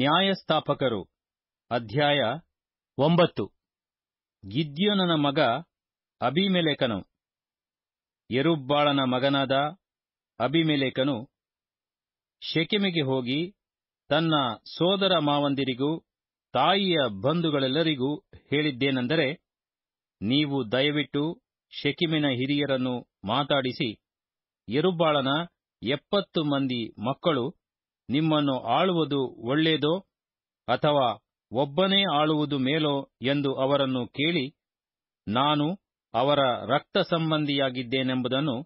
ನ್ಯಾಯಸ್ಥಾಪಕರು ಅಧ್ಯಾಯ ಒಂಬತ್ತು ಗಿದ್ಯೋನನ ಮಗ ಅಭಿಮೇಲೇಖನು ಯರುಬ್ಬಾಳನ ಮಗನಾದ ಅಭಿಮೇಲೇಖನು ಶೆಕೆಮೆಗೆ ಹೋಗಿ ತನ್ನ ಸೋದರ ಮಾವಂದಿರಿಗೂ ತಾಯಿಯ ಬಂಧುಗಳೆಲ್ಲರಿಗೂ ಹೇಳಿದ್ದೇನೆಂದರೆ ನೀವು ದಯವಿಟ್ಟು ಶೆಕಿಮಿನ ಹಿರಿಯರನ್ನು ಮಾತಾಡಿಸಿ ಯರುಬ್ಬಾಳನ ಎಪ್ಪತ್ತು ಮಂದಿ ಮಕ್ಕಳು ನಿಮ್ಮನ್ನು ಆಳುವುದು ಒಳ್ಳೆಯದೋ ಅಥವಾ ಒಬ್ಬನೇ ಆಳುವುದು ಮೇಲೋ ಎಂದು ಅವರನ್ನು ಕೇಳಿ ನಾನು ಅವರ ರಕ್ತ ಸಂಬಂಧಿಯಾಗಿದ್ದೇನೆಂಬುದನ್ನು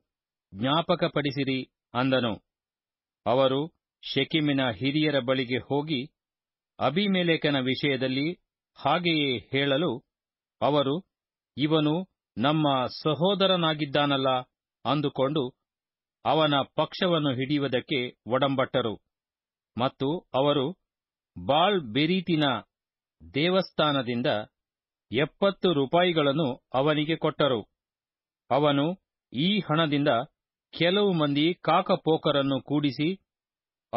ಜ್ಞಾಪಕಪಡಿಸಿರಿ ಅಂದನು ಅವರು ಶೆಕಿಮಿನ ಹಿರಿಯರ ಬಳಿಗೆ ಹೋಗಿ ಅಭಿಮೇಲೇಖನ ವಿಷಯದಲ್ಲಿ ಹಾಗೆಯೇ ಹೇಳಲು ಅವರು ಇವನು ನಮ್ಮ ಸಹೋದರನಾಗಿದ್ದಾನಲ್ಲ ಅಂದುಕೊಂಡು ಅವನ ಪಕ್ಷವನ್ನು ಹಿಡಿಯುವುದಕ್ಕೆ ಒಡಂಬಟ್ಟರು ಮತ್ತು ಅವರು ಬಾಳ್ ಬೆರೀತಿನ ದೇವಸ್ಥಾನದಿಂದ ಎಪ್ಪತ್ತು ರೂಪಾಯಿಗಳನ್ನು ಅವನಿಗೆ ಕೊಟ್ಟರು ಅವನು ಈ ಹಣದಿಂದ ಕೆಲವು ಮಂದಿ ಕಾಕಪೋಕರನ್ನು ಕೂಡಿಸಿ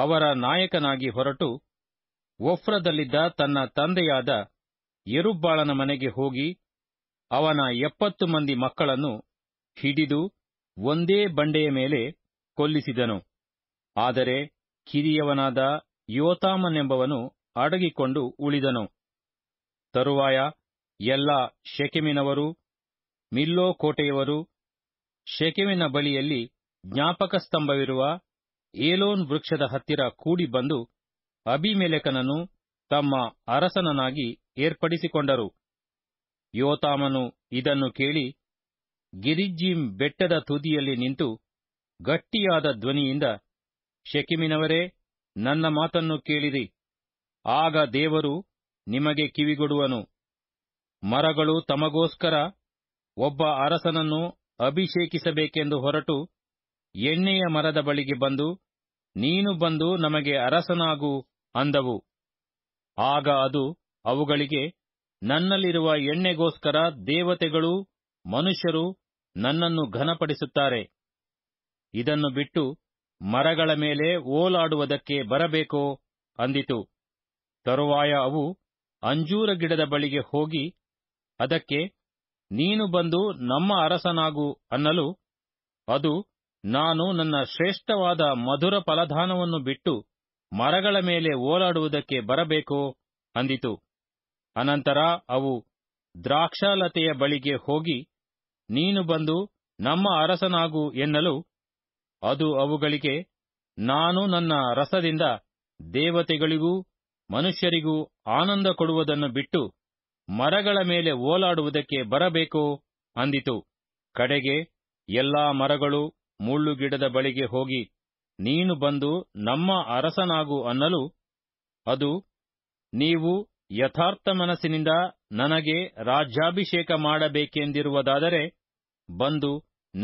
ಅವರ ನಾಯಕನಾಗಿ ಹೊರಟು ಒಫ್ರದಲ್ಲಿದ್ದ ತನ್ನ ತಂದೆಯಾದ ಎರುಬ್ಬಾಳನ ಮನೆಗೆ ಹೋಗಿ ಅವನ ಎಪ್ಪತ್ತು ಮಂದಿ ಮಕ್ಕಳನ್ನು ಹಿಡಿದು ಒಂದೇ ಬಂಡೆಯ ಮೇಲೆ ಕೊಲ್ಲಿಸಿದನು ಆದರೆ ಕಿರಿಯವನಾದ ಯೋತಾಮನೆಂಬವನು ಅಡಗಿಕೊಂಡು ಉಳಿದನು ತರುವಾಯ ಎಲ್ಲ ಶೆಕೆಮಿನವರು ಮಿಲ್ಲೋ ಕೋಟೆಯವರು ಶೆಕೆಮಿನ ಬಳಿಯಲ್ಲಿ ಜ್ಞಾಪಕ ಸ್ತಂಭವಿರುವ ಏಲೋನ್ ವೃಕ್ಷದ ಹತ್ತಿರ ಕೂಡಿ ಬಂದು ತಮ್ಮ ಅರಸನನಾಗಿ ಏರ್ಪಡಿಸಿಕೊಂಡರು ಯೋತಾಮನು ಇದನ್ನು ಕೇಳಿ ಗಿರಿಜ್ಜಿಂ ಬೆಟ್ಟದ ತುದಿಯಲ್ಲಿ ನಿಂತು ಗಟ್ಟಿಯಾದ ಧ್ವನಿಯಿಂದ ಶಕಿಮಿನವರೇ ನನ್ನ ಮಾತನ್ನು ಕೇಳಿರಿ ಆಗ ದೇವರು ನಿಮಗೆ ಕಿವಿಗೊಡುವನು ಮರಗಳು ತಮಗೋಸ್ಕರ ಒಬ್ಬ ಅರಸನನ್ನು ಅಭಿಷೇಕಿಸಬೇಕೆಂದು ಹೊರಟು ಎಣ್ಣೆಯ ಮರದ ಬಳಿಗೆ ಬಂದು ನೀನು ಬಂದು ನಮಗೆ ಅರಸನಾಗು ಅಂದವು ಆಗ ಅದು ಅವುಗಳಿಗೆ ನನ್ನಲ್ಲಿರುವ ಎಣ್ಣೆಗೋಸ್ಕರ ದೇವತೆಗಳೂ ಮನುಷ್ಯರು ನನ್ನನ್ನು ಘನಪಡಿಸುತ್ತಾರೆ ಇದನ್ನು ಬಿಟ್ಟು ಮರಗಳ ಮೇಲೆ ಓಲಾಡುವುದಕ್ಕೆ ಬರಬೇಕೋ ಅಂದಿತು ತರುವಾಯ ಅವು ಅಂಜೂರ ಗಿಡದ ಬಳಿಗೆ ಹೋಗಿ ಅದಕ್ಕೆ ನೀನು ಬಂದು ನಮ್ಮ ಅರಸನಾಗು ಅನ್ನಲು ಅದು ನಾನು ನನ್ನ ಶ್ರೇಷ್ಠವಾದ ಮಧುರ ಫಲಧಾನವನ್ನು ಬಿಟ್ಟು ಮರಗಳ ಮೇಲೆ ಓಲಾಡುವುದಕ್ಕೆ ಬರಬೇಕೋ ಅಂದಿತು ಅನಂತರ ಅವು ದ್ರಾಕ್ಷಾಲತೆಯ ಬಳಿಗೆ ಹೋಗಿ ನೀನು ಬಂದು ನಮ್ಮ ಅರಸನಾಗು ಎನ್ನಲು ಅದು ಅವುಗಳಿಗೆ ನಾನು ನನ್ನ ರಸದಿಂದ ದೇವತೆಗಳಿಗೂ ಮನುಷ್ಯರಿಗೂ ಆನಂದ ಕೊಡುವುದನ್ನು ಬಿಟ್ಟು ಮರಗಳ ಮೇಲೆ ಓಲಾಡುವುದಕ್ಕೆ ಬರಬೇಕೋ ಅಂದಿತು ಕಡೆಗೆ ಎಲ್ಲಾ ಮರಗಳು ಮುಳ್ಳುಗಿಡದ ಬಳಿಗೆ ಹೋಗಿ ನೀನು ಬಂದು ನಮ್ಮ ಅರಸನಾಗು ಅನ್ನಲು ಅದು ನೀವು ಯಥಾರ್ಥ ಮನಸ್ಸಿನಿಂದ ನನಗೆ ರಾಜ್ಯಾಭಿಷೇಕ ಮಾಡಬೇಕೆಂದಿರುವುದಾದರೆ ಬಂದು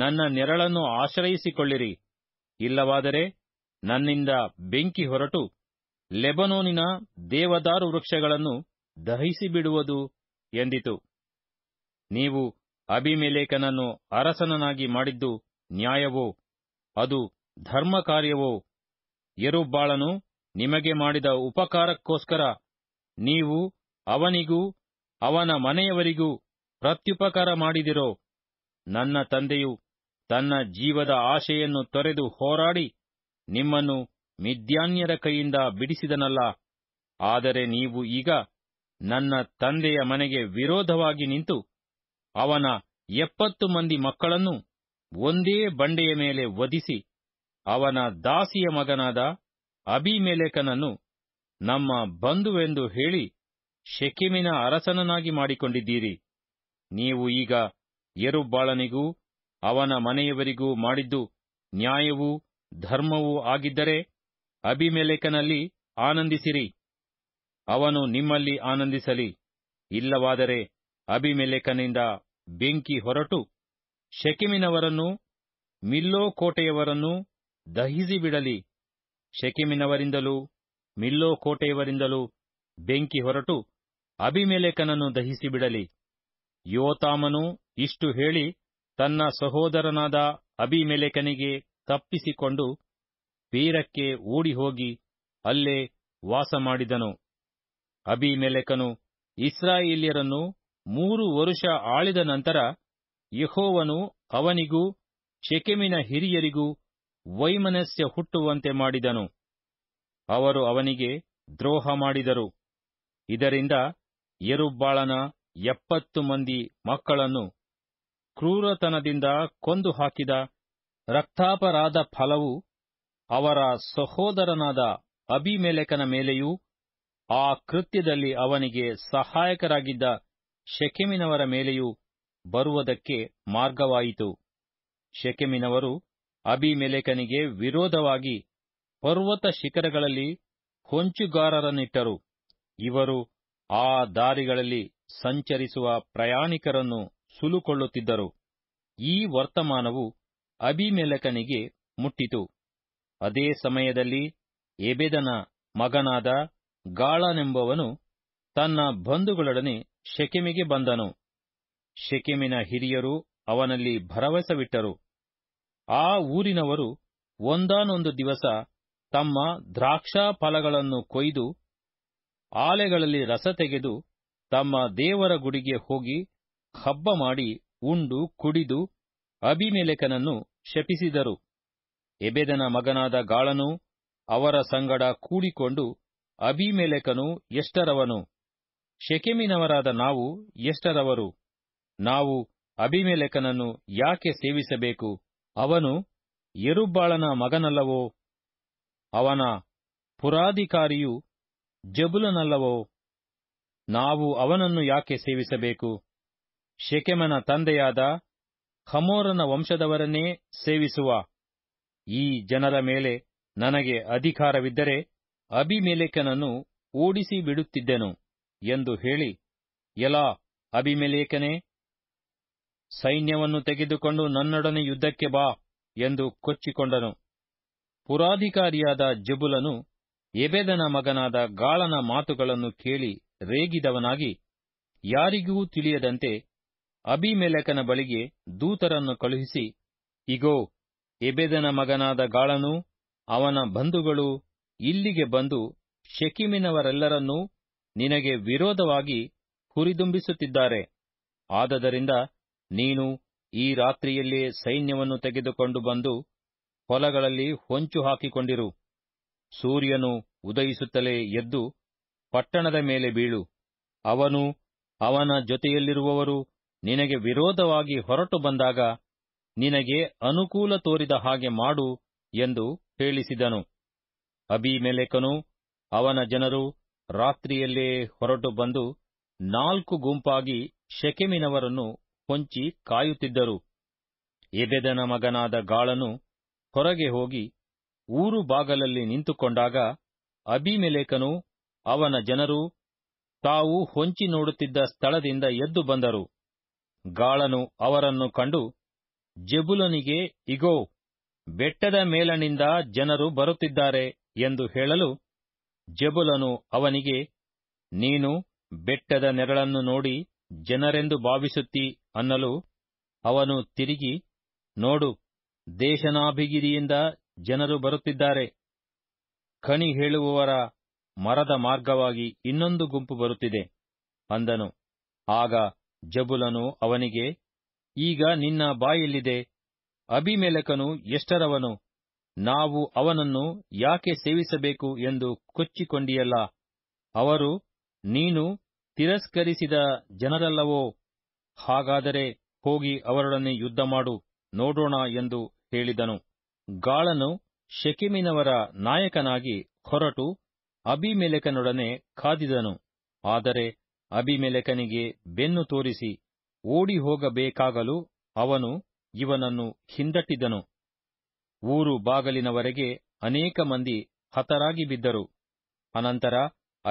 ನನ್ನ ನೆರಳನ್ನು ಆಶ್ರಯಿಸಿಕೊಳ್ಳಿರಿ ಇಲ್ಲವಾದರೆ ನನ್ನಿಂದ ಬೆಂಕಿ ಹೊರಟು ಲೆಬನೋನಿನ ದೇವದಾರು ವೃಕ್ಷಗಳನ್ನು ದಹಿಸಿಬಿಡುವುದು ಎಂದಿತು ನೀವು ಅಭಿಮೇಲೇಖನನ್ನು ಅರಸನನಾಗಿ ಮಾಡಿದ್ದು ನ್ಯಾಯವೋ ಅದು ಧರ್ಮ ಕಾರ್ಯವೋ ಯರುಬ್ಬಾಳನು ನಿಮಗೆ ಮಾಡಿದ ಉಪಕಾರಕ್ಕೋಸ್ಕರ ನೀವು ಅವನಿಗೂ ಅವನ ಮನೆಯವರಿಗೂ ಪ್ರತ್ಯುಪಕಾರ ಮಾಡಿದಿರೋ ನನ್ನ ತಂದೆಯು ತನ್ನ ಜೀವದ ಆಶೆಯನ್ನು ತೊರೆದು ಹೋರಾಡಿ ನಿಮ್ಮನ್ನು ಮಿದ್ಯಾನ್ಯರ ಕೈಯಿಂದ ಬಿಡಿಸಿದನಲ್ಲ ಆದರೆ ನೀವು ಈಗ ನನ್ನ ತಂದೆಯ ಮನೆಗೆ ವಿರೋಧವಾಗಿ ನಿಂತು ಅವನ ಎಪ್ಪತ್ತು ಮಂದಿ ಮಕ್ಕಳನ್ನು ಒಂದೇ ಬಂಡೆಯ ಮೇಲೆ ವಧಿಸಿ ಅವನ ದಾಸಿಯ ಮಗನಾದ ಅಭಿಮೇಲೆಕನನ್ನು ನಮ್ಮ ಬಂಧುವೆಂದು ಹೇಳಿ ಶೆಕೆಮಿನ ಅರಸನನಾಗಿ ಮಾಡಿಕೊಂಡಿದ್ದೀರಿ ನೀವು ಈಗ ಎರುಬ್ಬಾಳನಿಗೂ ಅವನ ಮನೆಯವರಿಗೂ ಮಾಡಿದ್ದು ನ್ಯಾಯವೂ ಧರ್ಮವೂ ಆಗಿದ್ದರೆ ಅಭಿಮೆಲೆಕನಲ್ಲಿ ಆನಂದಿಸಿರಿ ಅವನು ನಿಮ್ಮಲ್ಲಿ ಆನಂದಿಸಲಿ ಇಲ್ಲವಾದರೆ ಅಭಿಮೆಲೆಕನಿಂದ ಬೆಂಕಿ ಹೊರಟು ಶಕಿಮಿನವರನ್ನು ಮಿಲ್ಲೋ ಕೋಟೆಯವರನ್ನು ದಹಿಸಿಬಿಡಲಿ ಶಕಿಮಿನವರಿಂದಲೂ ಮಿಲ್ಲೋ ಕೋಟೆಯವರಿಂದಲೂ ಬೆಂಕಿ ಹೊರಟು ಅಭಿಮೆಲೆಕನನ್ನು ದಹಿಸಿಬಿಡಲಿ ಯೋತಾಮನು ಇಷ್ಟು ಹೇಳಿ ತನ್ನ ಸಹೋದರನಾದ ಅಭಿಮೆಲೆಕನಿಗೆ ತಪ್ಪಿಸಿಕೊಂಡು ಪೀರಕ್ಕೆ ಓಡಿಹೋಗಿ ಅಲ್ಲೇ ವಾಸ ಮಾಡಿದನು ಅಭಿಮೆಲೆಕನು ಇಸ್ರಾಯೇಲ್ಯರನ್ನು ಮೂರು ವರುಷ ಆಳಿದ ನಂತರ ಯಹೋವನು ಅವನಿಗೂ ಶೆಕೆಮಿನ ಹಿರಿಯರಿಗೂ ವೈಮನಸ್ಯ ಹುಟ್ಟುವಂತೆ ಮಾಡಿದನು ಅವರು ಅವನಿಗೆ ದ್ರೋಹ ಮಾಡಿದರು ಇದರಿಂದ ಯರುಬ್ಬಾಳನ ಎಪ್ಪತ್ತು ಮಂದಿ ಮಕ್ಕಳನ್ನು ಕ್ರೂರತನದಿಂದ ಕೊಂದು ಹಾಕಿದ ರಕ್ತಾಪರಾಧ ಫಲವು ಅವರ ಸಹೋದರನಾದ ಅಬಿಮೆಲೆಕನ ಮೇಲೆಯೂ ಆ ಕೃತ್ಯದಲ್ಲಿ ಅವನಿಗೆ ಸಹಾಯಕರಾಗಿದ್ದ ಶೆಕೆಮಿನವರ ಮೇಲೆಯೂ ಬರುವುದಕ್ಕೆ ಮಾರ್ಗವಾಯಿತು ಶೆಕೆಮಿನವರು ಅಬಿಮೆಲೆಕನಿಗೆ ವಿರೋಧವಾಗಿ ಪರ್ವತ ಶಿಖರಗಳಲ್ಲಿ ಹೊಂಚುಗಾರರನ್ನಿಟ್ಟರು ಇವರು ಆ ದಾರಿಗಳಲ್ಲಿ ಸಂಚರಿಸುವ ಪ್ರಯಾಣಿಕರನ್ನು ಸುಲುಕೊಳ್ಳುತ್ತಿದ್ದರು ಈ ವರ್ತಮಾನವು ಅಭಿಮೆಲಕನಿಗೆ ಮುಟ್ಟಿತು ಅದೇ ಸಮಯದಲ್ಲಿ ಎಬೆದನ ಮಗನಾದ ಗಾಳನೆಂಬವನು ತನ್ನ ಬಂಧುಗಳೊಡನೆ ಶೆಕೆಮಿಗೆ ಬಂದನು ಶೆಕೆಮಿನ ಹಿರಿಯರು ಅವನಲ್ಲಿ ಭರವಸವಿಟ್ಟರು ಆ ಊರಿನವರು ಒಂದಾನೊಂದು ದಿವಸ ತಮ್ಮ ದ್ರಾಕ್ಷಾ ಫಲಗಳನ್ನು ಕೊಯ್ದು ಆಲೆಗಳಲ್ಲಿ ರಸ ತೆಗೆದು ತಮ್ಮ ದೇವರ ಗುಡಿಗೆ ಹೋಗಿ ಹಬ್ಬ ಮಾಡಿ ಉಂಡು ಕುಡಿದು ಅಭಿಮೆಲೆಕನನ್ನು ಶಪಿಸಿದರು ಎಬೆದನ ಮಗನಾದ ಗಾಳನು ಅವರ ಸಂಗಡ ಕೂಡಿಕೊಂಡು ಅಭಿಮೇಲೆಕನು ಎಷ್ಟರವನು ಶೆಕೆಮಿನವರಾದ ನಾವು ಎಷ್ಟರವರು ನಾವು ಅಭಿಮೆಲೆಕನನ್ನು ಯಾಕೆ ಸೇವಿಸಬೇಕು ಅವನು ಎರುಬ್ಬಾಳನ ಮಗನಲ್ಲವೋ ಅವನ ಪುರಾಧಿಕಾರಿಯು ಜಬುಲನಲ್ಲವೋ ನಾವು ಅವನನ್ನು ಯಾಕೆ ಸೇವಿಸಬೇಕು ಶೆಕೆಮನ ತಂದೆಯಾದ ಖಮೋರನ ವಂಶದವರನ್ನೇ ಸೇವಿಸುವ ಈ ಜನರ ಮೇಲೆ ನನಗೆ ಅಧಿಕಾರವಿದ್ದರೆ ಅಭಿಮೆಲೇಕನನ್ನು ಓಡಿಸಿ ಬಿಡುತ್ತಿದ್ದೆನು ಎಂದು ಹೇಳಿ ಎಲಾ ಅಭಿಮೇಲೇಖನೇ ಸೈನ್ಯವನ್ನು ತೆಗೆದುಕೊಂಡು ನನ್ನೊಡನೆ ಯುದ್ಧಕ್ಕೆ ಬಾ ಎಂದು ಕೊಚ್ಚಿಕೊಂಡನು ಪುರಾಧಿಕಾರಿಯಾದ ಜಬುಲನು ಎಬೆದನ ಮಗನಾದ ಗಾಳನ ಮಾತುಗಳನ್ನು ಕೇಳಿ ರೇಗಿದವನಾಗಿ ಯಾರಿಗೂ ತಿಳಿಯದಂತೆ ಅಭಿಮೇಲಕನ ಬಳಿಗೆ ದೂತರನ್ನು ಕಳುಹಿಸಿ ಇಗೋ ಎಬೆದನ ಮಗನಾದ ಗಾಳನೂ ಅವನ ಬಂಧುಗಳು ಇಲ್ಲಿಗೆ ಬಂದು ಶಕಿಮಿನವರೆಲ್ಲರನ್ನೂ ನಿನಗೆ ವಿರೋಧವಾಗಿ ಹುರಿದುಂಬಿಸುತ್ತಿದ್ದಾರೆ ಆದದರಿಂದ ನೀನು ಈ ರಾತ್ರಿಯಲ್ಲೇ ಸೈನ್ಯವನ್ನು ತೆಗೆದುಕೊಂಡು ಬಂದು ಹೊಲಗಳಲ್ಲಿ ಹೊಂಚು ಹಾಕಿಕೊಂಡಿರು ಸೂರ್ಯನು ಉದಯಿಸುತ್ತಲೇ ಎದ್ದು ಪಟ್ಟಣದ ಮೇಲೆ ಬೀಳು ಅವನು ಅವನ ಜೊತೆಯಲ್ಲಿರುವವರು ನಿನಗೆ ವಿರೋಧವಾಗಿ ಹೊರಟು ಬಂದಾಗ ನಿನಗೆ ಅನುಕೂಲ ತೋರಿದ ಹಾಗೆ ಮಾಡು ಎಂದು ಹೇಳಿಸಿದನು ಅಬಿಮೆಲೆಕನು ಅವನ ಜನರು ರಾತ್ರಿಯಲ್ಲೇ ಹೊರಟು ಬಂದು ನಾಲ್ಕು ಗುಂಪಾಗಿ ಶೆಕೆಮಿನವರನ್ನು ಹೊಂಚಿ ಕಾಯುತ್ತಿದ್ದರು ಎಬೆದನ ಮಗನಾದ ಗಾಳನು ಹೊರಗೆ ಹೋಗಿ ಊರು ಬಾಗಲಲ್ಲಿ ನಿಂತುಕೊಂಡಾಗ ಅಬಿಮೆಲೆಕನು ಅವನ ಜನರು ತಾವು ಹೊಂಚಿ ನೋಡುತ್ತಿದ್ದ ಸ್ಥಳದಿಂದ ಎದ್ದು ಬಂದರು ಗಾಳನು ಅವರನ್ನು ಕಂಡು ಜಬುಲನಿಗೆ ಇಗೋ ಬೆಟ್ಟದ ಮೇಲನಿಂದ ಜನರು ಬರುತ್ತಿದ್ದಾರೆ ಎಂದು ಹೇಳಲು ಜಬುಲನು ಅವನಿಗೆ ನೀನು ಬೆಟ್ಟದ ನೆರಳನ್ನು ನೋಡಿ ಜನರೆಂದು ಭಾವಿಸುತ್ತಿ ಅನ್ನಲು ಅವನು ತಿರುಗಿ ನೋಡು ದೇಶನಾಭಿಗಿರಿಯಿಂದ ಜನರು ಬರುತ್ತಿದ್ದಾರೆ ಖಣಿ ಹೇಳುವವರ ಮರದ ಮಾರ್ಗವಾಗಿ ಇನ್ನೊಂದು ಗುಂಪು ಬರುತ್ತಿದೆ ಅಂದನು ಆಗ ಜಬುಲನು ಅವನಿಗೆ ಈಗ ನಿನ್ನ ಬಾಯಿಲ್ಲಿದೆ ಅಭಿಮೇಲಕನು ಎಷ್ಟರವನು ನಾವು ಅವನನ್ನು ಯಾಕೆ ಸೇವಿಸಬೇಕು ಎಂದು ಕೊಚ್ಚಿಕೊಂಡಿಯಲ್ಲ ಅವರು ನೀನು ತಿರಸ್ಕರಿಸಿದ ಜನರಲ್ಲವೋ ಹಾಗಾದರೆ ಹೋಗಿ ಅವರೊಡನೆ ಯುದ್ಧ ಮಾಡು ನೋಡೋಣ ಎಂದು ಹೇಳಿದನು ಗಾಳನು ಶಕಿಮಿನವರ ನಾಯಕನಾಗಿ ಹೊರಟು ಅಭಿಮೇಲಕನೊಡನೆ ಕಾದಿದನು ಆದರೆ ಅಭಿಮೆಲೆಕನಿಗೆ ಬೆನ್ನು ತೋರಿಸಿ ಓಡಿ ಹೋಗಬೇಕಾಗಲು ಅವನು ಇವನನ್ನು ಹಿಂದಟ್ಟಿದನು ಊರು ಬಾಗಲಿನವರೆಗೆ ಅನೇಕ ಮಂದಿ ಹತರಾಗಿ ಬಿದ್ದರು ಅನಂತರ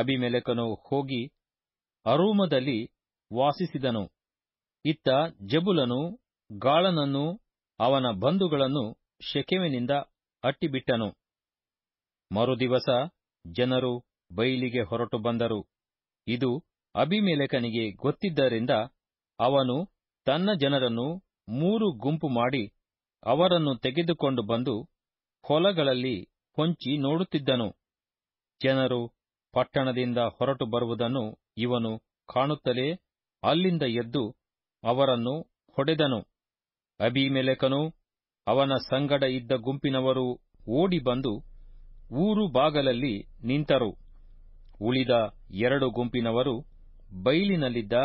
ಅಭಿಮೆಲೆಕನು ಹೋಗಿ ಅರೂಮದಲ್ಲಿ ವಾಸಿಸಿದನು ಇತ್ತ ಜಬುಲನು ಗಾಳನನ್ನು ಅವನ ಬಂಧುಗಳನ್ನು ಶೆಕೆವಿನಿಂದ ಅಟ್ಟಿಬಿಟ್ಟನು ಮರುದಿವಸ ಜನರು ಬೈಲಿಗೆ ಹೊರಟು ಬಂದರು ಇದು ಅಭಿಮೇಲಕನಿಗೆ ಗೊತ್ತಿದ್ದರಿಂದ ಅವನು ತನ್ನ ಜನರನ್ನು ಮೂರು ಗುಂಪು ಮಾಡಿ ಅವರನ್ನು ತೆಗೆದುಕೊಂಡು ಬಂದು ಹೊಲಗಳಲ್ಲಿ ಹೊಂಚಿ ನೋಡುತ್ತಿದ್ದನು ಜನರು ಪಟ್ಟಣದಿಂದ ಹೊರಟು ಬರುವುದನ್ನು ಇವನು ಕಾಣುತ್ತಲೇ ಅಲ್ಲಿಂದ ಎದ್ದು ಅವರನ್ನು ಹೊಡೆದನು ಅಭಿಮೇಲಕನು ಅವನ ಸಂಗಡ ಇದ್ದ ಗುಂಪಿನವರು ಓಡಿ ಬಂದು ಊರು ಬಾಗಲಲ್ಲಿ ನಿಂತರು ಉಳಿದ ಎರಡು ಗುಂಪಿನವರು ಬೈಲಿನಲ್ಲಿದ್ದ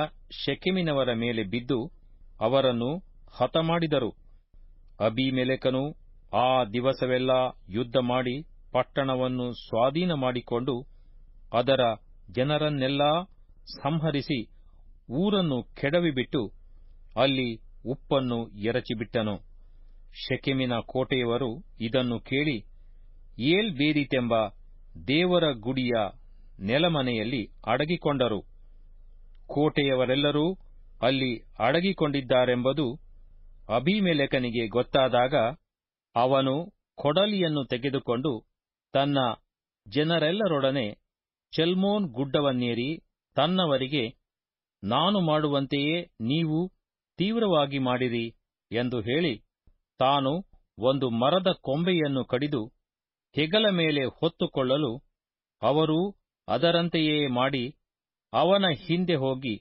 ಶೆಕೆಮಿನವರ ಮೇಲೆ ಬಿದ್ದು ಅವರನ್ನು ಹತಮಾಡಿದರು ಅಬಿಮೆಲೆಕನು ಆ ದಿವಸವೆಲ್ಲ ಯುದ್ಧ ಮಾಡಿ ಪಟ್ಟಣವನ್ನು ಸ್ವಾಧೀನ ಮಾಡಿಕೊಂಡು ಅದರ ಜನರನ್ನೆಲ್ಲಾ ಸಂಹರಿಸಿ ಊರನ್ನು ಕೆಡವಿಬಿಟ್ಟು ಅಲ್ಲಿ ಉಪ್ಪನ್ನು ಎರಚಿಬಿಟ್ಟನು ಶೆಕೆಮಿನ ಕೋಟೆಯವರು ಇದನ್ನು ಕೇಳಿ ಏಲ್ ಬೇರಿತೆಂಬ ದೇವರ ಗುಡಿಯ ನೆಲಮನೆಯಲ್ಲಿ ಅಡಗಿಕೊಂಡರು ಕೋಟೆಯವರೆಲ್ಲರೂ ಅಲ್ಲಿ ಅಡಗಿಕೊಂಡಿದ್ದಾರೆಂಬುದು ಅಭಿಮೆಲೆಕನಿಗೆ ಗೊತ್ತಾದಾಗ ಅವನು ಕೊಡಲಿಯನ್ನು ತೆಗೆದುಕೊಂಡು ತನ್ನ ಜನರೆಲ್ಲರೊಡನೆ ಚೆಲ್ಮೋನ್ ಗುಡ್ಡವನ್ನೇರಿ ತನ್ನವರಿಗೆ ನಾನು ಮಾಡುವಂತೆಯೇ ನೀವು ತೀವ್ರವಾಗಿ ಮಾಡಿರಿ ಎಂದು ಹೇಳಿ ತಾನು ಒಂದು ಮರದ ಕೊಂಬೆಯನ್ನು ಕಡಿದು ಹೆಗಲ ಮೇಲೆ ಹೊತ್ತುಕೊಳ್ಳಲು ಅವರೂ ಅದರಂತೆಯೇ ಮಾಡಿ ಅವನ ಹಿಂದೆ ಹೋಗಿ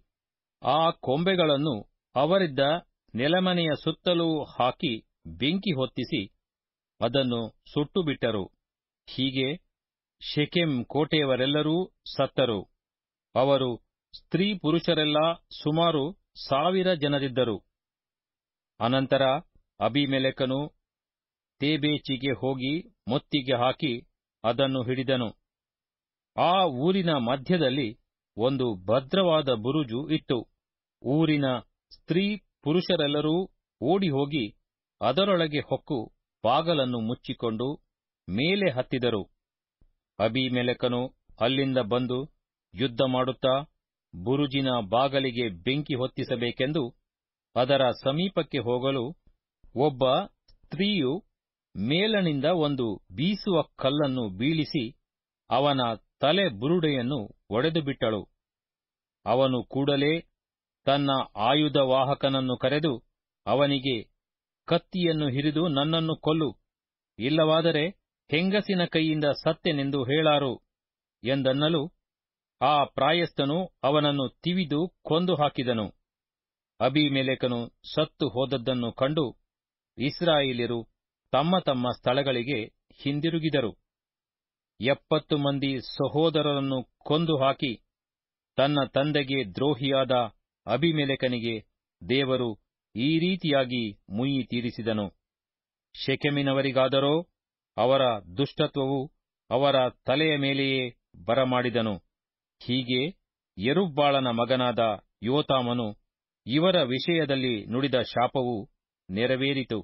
ಆ ಕೊಂಬೆಗಳನ್ನು ಅವರಿದ್ದ ನೆಲಮನೆಯ ಸುತ್ತಲೂ ಹಾಕಿ ಬೆಂಕಿ ಹೊತ್ತಿಸಿ ಅದನ್ನು ಸುಟ್ಟು ಬಿಟ್ಟರು ಹೀಗೆ ಶೆಕೆಂ ಕೋಟೆಯವರೆಲ್ಲರೂ ಸತ್ತರು ಅವರು ಸ್ತ್ರೀ ಪುರುಷರೆಲ್ಲ ಸುಮಾರು ಸಾವಿರ ಜನರಿದ್ದರು ಅನಂತರ ಅಭಿಮೆಲೆಕನು ತೇಬೇಚಿಗೆ ಹೋಗಿ ಮೊತ್ತಿಗೆ ಹಾಕಿ ಅದನ್ನು ಹಿಡಿದನು ಆ ಊರಿನ ಮಧ್ಯದಲ್ಲಿ ಒಂದು ಭದ್ರವಾದ ಬುರುಜು ಇತ್ತು ಊರಿನ ಸ್ತ್ರೀ ಪುರುಷರೆಲ್ಲರೂ ಓಡಿಹೋಗಿ ಅದರೊಳಗೆ ಹೊಕ್ಕು ಬಾಗಲನ್ನು ಮುಚ್ಚಿಕೊಂಡು ಮೇಲೆ ಹತ್ತಿದರು ಅಭಿಮೆಲಕನು ಅಲ್ಲಿಂದ ಬಂದು ಯುದ್ಧ ಮಾಡುತ್ತಾ ಬುರುಜಿನ ಬಾಗಲಿಗೆ ಬೆಂಕಿ ಹೊತ್ತಿಸಬೇಕೆಂದು ಅದರ ಸಮೀಪಕ್ಕೆ ಹೋಗಲು ಒಬ್ಬ ಸ್ತ್ರೀಯು ಮೇಲನಿಂದ ಒಂದು ಬೀಸುವ ಕಲ್ಲನ್ನು ಬೀಳಿಸಿ ಅವನ ತಲೆ ಬುರುಡೆಯನ್ನು ಒಡೆದುಬಿಟ್ಟಳು ಅವನು ಕೂಡಲೇ ತನ್ನ ಆಯುಧವಾಹಕನನ್ನು ಕರೆದು ಅವನಿಗೆ ಕತ್ತಿಯನ್ನು ಹಿರಿದು ನನ್ನನ್ನು ಕೊಲ್ಲು ಇಲ್ಲವಾದರೆ ಹೆಂಗಸಿನ ಕೈಯಿಂದ ಸತ್ತೆನೆಂದು ಹೇಳಾರು ಎಂದನ್ನಲು ಆ ಪ್ರಾಯಸ್ಥನು ಅವನನ್ನು ತಿವಿದು ಕೊಂದು ಹಾಕಿದನು ಅಬಿಮೆಲೆಕನು ಸತ್ತು ಹೋದದ್ದನ್ನು ಕಂಡು ಇಸ್ರಾಯೇಲಿರು ತಮ್ಮ ತಮ್ಮ ಸ್ಥಳಗಳಿಗೆ ಹಿಂದಿರುಗಿದರು ಎಪ್ಪತ್ತು ಮಂದಿ ಸಹೋದರರನ್ನು ಕೊಂದು ಹಾಕಿ ತನ್ನ ತಂದೆಗೆ ದ್ರೋಹಿಯಾದ ಅಭಿಮೆಲೆಕನಿಗೆ ದೇವರು ಈ ರೀತಿಯಾಗಿ ಮುಯಿ ತೀರಿಸಿದನು ಶೆಕೆಮಿನವರಿಗಾದರೋ ಅವರ ದುಷ್ಟತ್ವವು ಅವರ ತಲೆಯ ಮೇಲೆಯೇ ಬರಮಾಡಿದನು ಹೀಗೆ ಯರುಬ್ಬಾಳನ ಮಗನಾದ ಯೋತಾಮನು ಇವರ ವಿಷಯದಲ್ಲಿ ನುಡಿದ ಶಾಪವು ನೆರವೇರಿತು